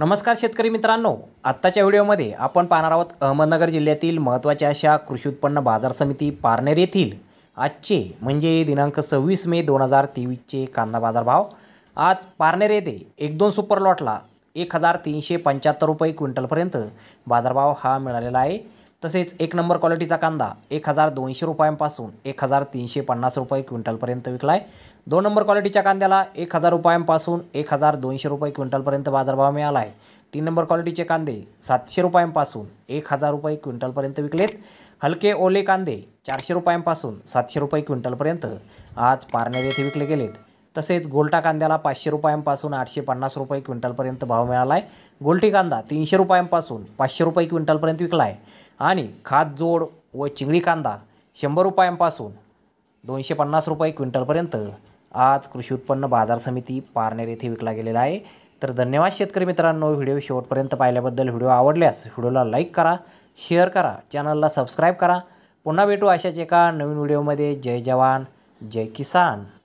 नमस्कार शेतकरी मित्रांनो आत्ताच्या व्हिडिओमध्ये आपण पाहणार आहोत अहमदनगर जिल्ह्यातील महत्त्वाच्या अशा कृषी उत्पन्न बाजार समिती पारनेर येथील आजचे म्हणजे दिनांक सव्वीस मे दोन हजार तेवीसचे कांदा बाजार भाव आज पारनेर येथे एक दोन सुपर लॉटला एक हजार तीनशे पंच्याहत्तर रुपये क्विंटलपर्यंत बाजारभाव हा मिळालेला आहे तसेच एक नंबर क्वालिटीचा कांदा एक हजार दोनशे रुपयांपासून एक हजार तीनशे पन्नास रुपये क्विंटलपर्यंत विकला आहे दोन नंबर क्वालिटीच्या कांद्याला एक हजार रुपयांपासून एक हजार दोनशे रुपये क्विंटलपर्यंत बाजारभाव मिळाला आहे तीन नंबर क्वालिटीचे कांदे सातशे रुपयांपासून एक हजार रुपये क्विंटलपर्यंत विकलेत हलके ओले कांदे चारशे रुपयांपासून सातशे रुपये क्विंटलपर्यंत आज पारनेर येथे विकले गेलेत तसेच गोलटा कांद्याला पाचशे रुपयांपासून आठशे पन्नास रुपये क्विंटलपर्यंत भाव मिळाला आहे गोलटी कांदा तीनशे रुपयांपासून पाचशे रुपये क्विंटलपर्यंत विकला आहे आणि जोड व चिंगडी कांदा शंभर रुपयांपासून दोनशे पन्नास रुपये क्विंटलपर्यंत आज कृषी उत्पन्न बाजार समिती पारनेर येथे विकला गेलेला आहे तर धन्यवाद शेतकरी मित्रांनो व्हिडिओ शेवटपर्यंत पाहिल्याबद्दल व्हिडिओ आवडल्यास व्हिडिओला लाईक करा शेअर करा चॅनलला सबस्क्राईब करा पुन्हा भेटू अशाच एका नवीन व्हिडिओमध्ये जय जवान जय किसान